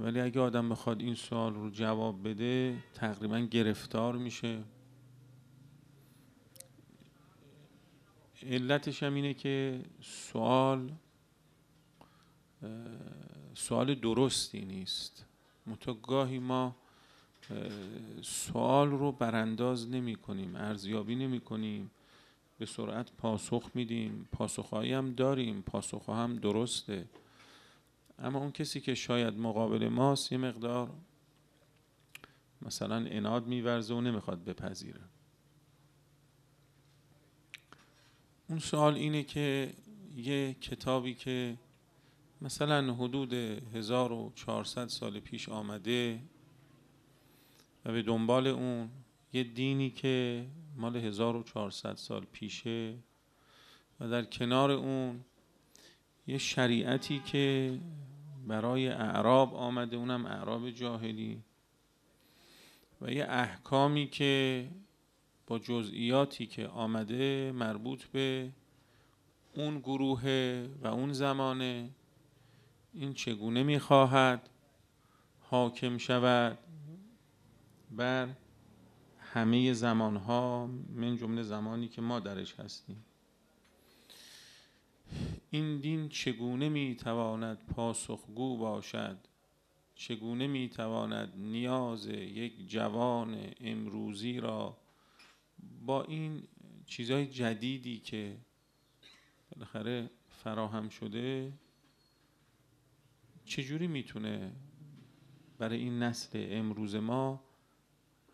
ولی اگه آدم بخواد این سوال رو جواب بده تقریبا گرفتار میشه علتش هم اینه که سوال سوال درستی نیست گاهی ما سوال رو برانداز نمی کنیم ارزیابی نمی کنیم به سرعت پاسخ میدیم پاسخهایی هم داریم پاسخها هم درسته اما اون کسی که شاید مقابل ماست یه مقدار مثلا اناد میورزه و نمیخواد بپذیره اون سوال اینه که یه کتابی که مثلا حدود 1400 سال پیش آمده و به دنبال اون یه دینی که مال 1400 سال پیشه و در کنار اون یه شریعتی که برای اعراب آمده اونم اعراب جاهلی و یه احکامی که با جزئیاتی که آمده مربوط به اون گروه و اون زمانه این چگونه میخواهد حاکم شود بر همه زمانها من جمله زمانی که ما درش هستیم این دین چگونه میتواند پاسخگو باشد چگونه میتواند نیاز یک جوان امروزی را با این چیزهای جدیدی که بالاخره فراهم شده چجوری میتونه برای این نسل امروز ما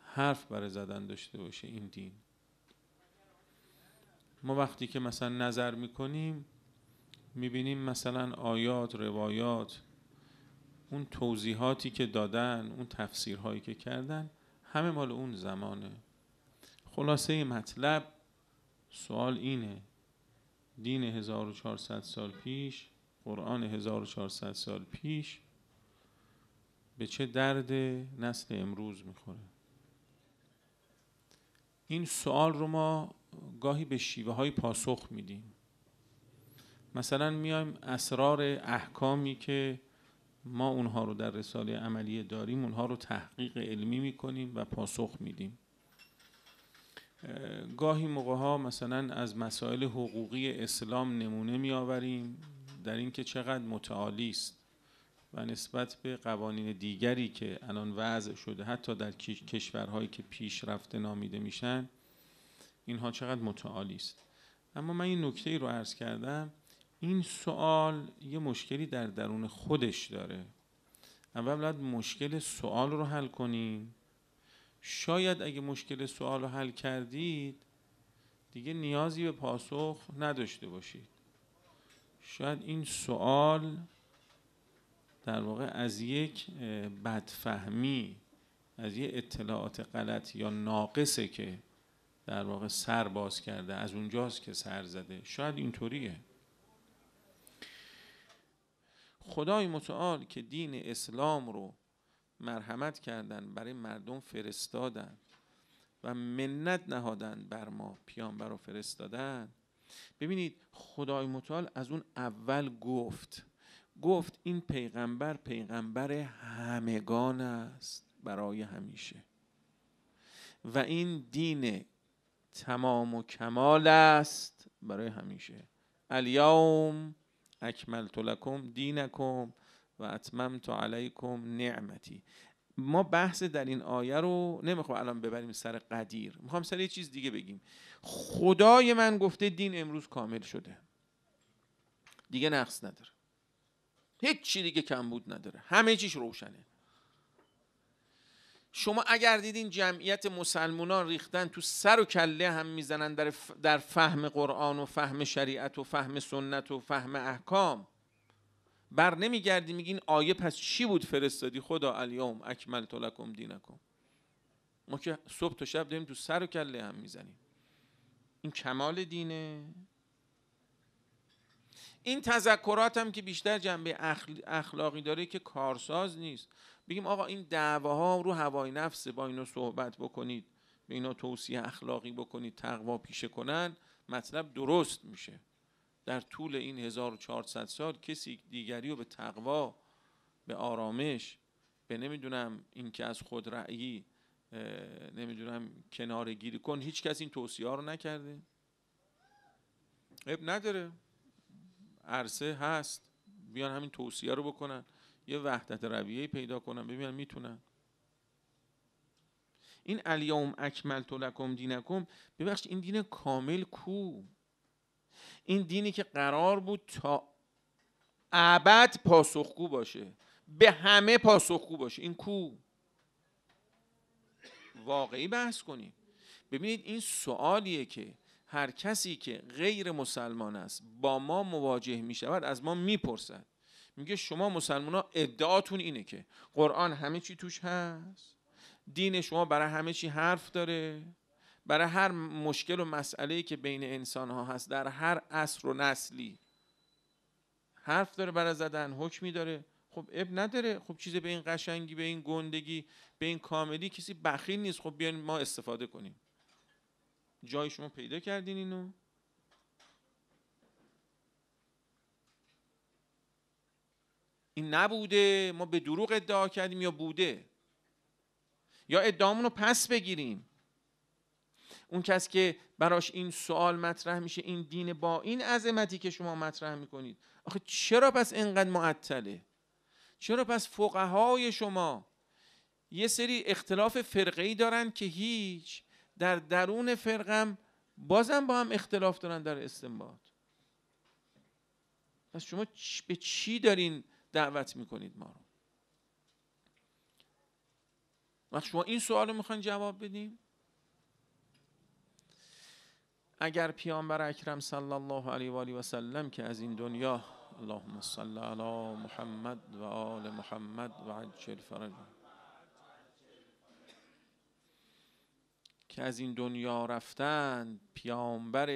حرف برای زدن داشته باشه این دین ما وقتی که مثلا نظر میکنیم میبینیم مثلا آیات روایات اون توضیحاتی که دادن اون تفسیرهایی که کردن همه مال اون زمانه خلاصه مطلب سوال اینه دین 1400 سال پیش قرآن 1400 سال پیش به چه درد نسل امروز میخوره این سوال رو ما گاهی به شیوه های پاسخ میدیم مثلا میایم اسرار احکامی که ما اونها رو در رساله عملی داریم اونها رو تحقیق علمی میکنیم و پاسخ میدیم گاهی موقع ها مثلا از مسائل حقوقی اسلام نمونه میآوریم در اینکه چقدر متعالی است و نسبت به قوانین دیگری که الان وضع شده حتی در کشورهایی که پیشرفته نامیده میشن اینها چقدر متعالی است اما من این نکته ای رو عرض کردم این سوال یه مشکلی در درون خودش داره اول باید مشکل سوال رو حل کنیم شاید اگه مشکل سوال رو حل کردید دیگه نیازی به پاسخ نداشته باشید شاید این سوال در واقع از یک بدفهمی از یه اطلاعات غلط یا ناقصه که در واقع سر باز کرده از اونجاست که سر زده شاید اینطوریه خدای متعال که دین اسلام رو مرحمت کردن برای مردم فرستادن و منت نهادن بر ما پیامبر رو فرستادن ببینید خدای متعال از اون اول گفت گفت این پیغمبر پیغمبر همگان است برای همیشه و این دین تمام و کمال است برای همیشه الیوم اکملت لکم دینکم و اتممت علیکم نعمتی ما بحث در این آیه رو نمیخوام الان ببریم سر قدیر میخوام سر یه چیز دیگه بگیم خدای من گفته دین امروز کامل شده دیگه نقص نداره هیچ چی دیگه بود نداره همه چیش روشنه شما اگر دیدین جمعیت مسلمانان ریختن تو سر و کله هم میزنن در, فهم قرآن و فهم شریعت و فهم سنت و فهم احکام بر نمیگردی میگین آیه پس چی بود فرستادی خدا الیوم اکمل لکم دینکم ما که صبح تا شب داریم تو سر و کله هم میزنیم این کمال دینه این تذکرات هم که بیشتر جنبه اخلاقی داره که کارساز نیست بگیم آقا این ها رو هوای نفسه با اینو صحبت بکنید به اینا توصیه اخلاقی بکنید تقوا پیشه کنن مطلب درست میشه در طول این 1400 سال کسی دیگری رو به تقوا به آرامش به نمیدونم اینکه از خود رأیی نمیدونم کنار گیری کن هیچ کس این توصیه ها رو نکرده اب نداره عرصه هست بیان همین توصیه رو بکنن یه وحدت رویه پیدا کنن ببینن میتونن این الیوم اکمل لکم دینکم ببخش این دین کامل کو این دینی که قرار بود تا ابد پاسخگو باشه به همه پاسخگو باشه این کو واقعی بحث کنیم ببینید این سوالیه که هر کسی که غیر مسلمان است با ما مواجه می شود از ما میپرسد میگه شما مسلمان ها ادعاتون اینه که قرآن همه چی توش هست دین شما برای همه چی حرف داره برای هر مشکل و مسئله که بین انسان ها هست در هر عصر و نسلی حرف داره برای زدن حکمی داره خب اب نداره خب چیزی به این قشنگی به این گندگی به این کاملی کسی بخیل نیست خب بیاین ما استفاده کنیم جای شما پیدا کردین اینو این نبوده ما به دروغ ادعا کردیم یا بوده یا ادعامون رو پس بگیریم اون کس که براش این سوال مطرح میشه این دین با این عظمتی که شما مطرح میکنید آخه چرا پس اینقدر معطله چرا پس فقهای شما یه سری اختلاف فرقه ای دارن که هیچ در درون فرقم بازم با هم اختلاف دارن در استنباط پس شما به چی دارین دعوت میکنید ما رو وقت شما این سوال رو میخواین جواب بدیم اگر پیامبر اکرم صلی الله علیه و آله و سلم که از این دنیا اللهم صل علی محمد و آل محمد و عجل فرجه که از این دنیا رفتند پیامبر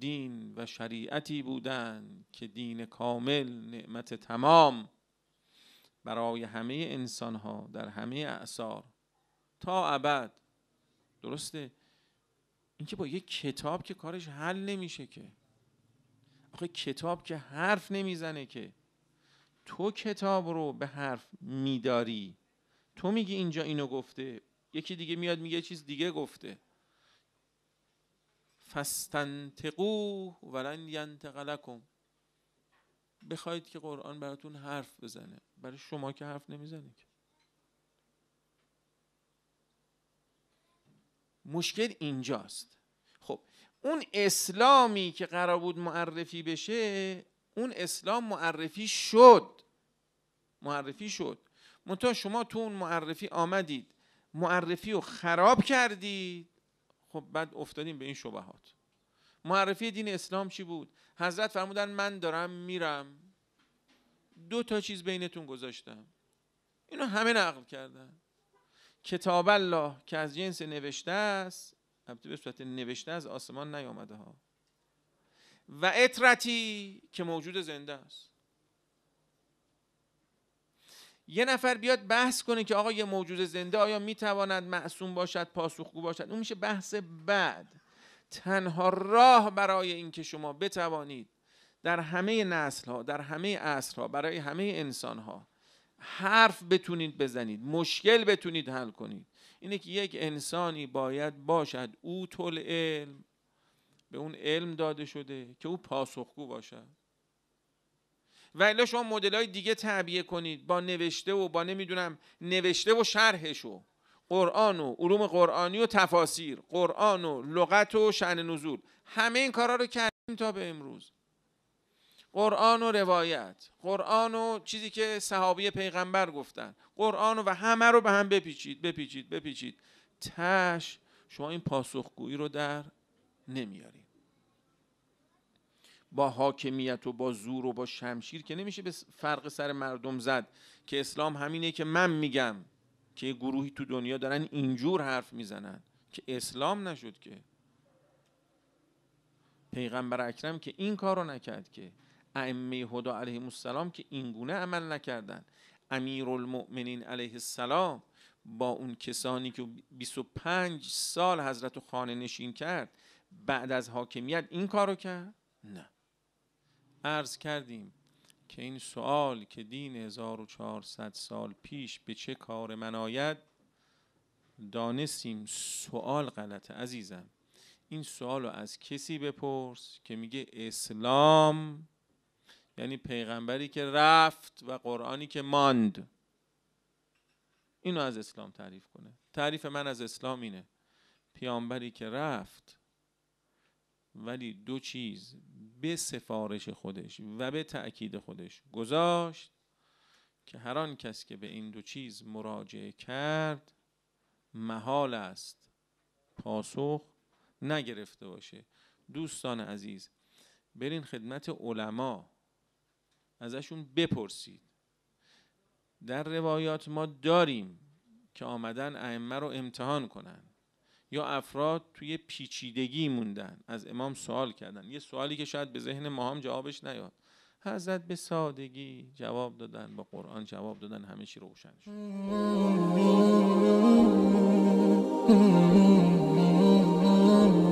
دین و شریعتی بودند که دین کامل نعمت تمام برای همه انسان ها در همه اعثار تا ابد درسته اینکه با یه کتاب که کارش حل نمیشه که آخه کتاب که حرف نمیزنه که تو کتاب رو به حرف میداری تو میگی اینجا اینو گفته یکی دیگه میاد میگه چیز دیگه گفته فستنتقو ولن ینتقلکم بخواید که قرآن براتون حرف بزنه برای شما که حرف نمیزنه مشکل اینجاست خب اون اسلامی که قرار بود معرفی بشه اون اسلام معرفی شد معرفی شد منتها شما تو اون معرفی آمدید معرفی رو خراب کردید خب بعد افتادیم به این شبهات معرفی دین اسلام چی بود حضرت فرمودن من دارم میرم دو تا چیز بینتون گذاشتم اینو همه نقل کردن کتاب الله که از جنس نوشته است البته به صورت نوشته از آسمان نیامده ها و اطرتی که موجود زنده است یه نفر بیاد بحث کنه که آقا یه موجود زنده آیا میتواند معصوم باشد پاسخگو باشد اون میشه بحث بعد تنها راه برای اینکه شما بتوانید در همه نسل ها در همه عصر ها برای همه انسان ها حرف بتونید بزنید مشکل بتونید حل کنید اینه که یک انسانی باید باشد او طول علم به اون علم داده شده که او پاسخگو باشد و شما مدل های دیگه تعبیه کنید با نوشته و با نمیدونم نوشته و شرحش و قرآن و علوم قرآنی و تفاسیر قرآن و لغت و شعن نزول همه این کارا رو کردیم تا به امروز قرآن و روایت قرآن و چیزی که صحابی پیغمبر گفتن قرآن و, و همه رو به هم بپیچید بپیچید بپیچید تش شما این پاسخگویی رو در نمیاری با حاکمیت و با زور و با شمشیر که نمیشه به فرق سر مردم زد که اسلام همینه که من میگم که گروهی تو دنیا دارن اینجور حرف میزنن که اسلام نشد که پیغمبر اکرم که این کار رو نکرد که ائمه هدا علیه السلام که اینگونه عمل نکردن امیر المؤمنین علیه السلام با اون کسانی که 25 سال حضرت خانه نشین کرد بعد از حاکمیت این کارو کرد؟ نه عرض کردیم که این سوال که دین 1400 سال پیش به چه کار من آید دانستیم سوال غلطه عزیزم این سوال رو از کسی بپرس که میگه اسلام یعنی پیغمبری که رفت و قرآنی که ماند اینو از اسلام تعریف کنه تعریف من از اسلام اینه پیامبری که رفت ولی دو چیز به سفارش خودش و به تأکید خودش گذاشت که هر آن کس که به این دو چیز مراجعه کرد محال است پاسخ نگرفته باشه دوستان عزیز برین خدمت علما ازشون بپرسید در روایات ما داریم که آمدن ائمه رو امتحان کنند یا افراد توی پیچیدگی موندن از امام سوال کردن یه سوالی که شاید به ذهن ما هم جوابش نیاد حضرت به سادگی جواب دادن با قرآن جواب دادن همه چی روشن شد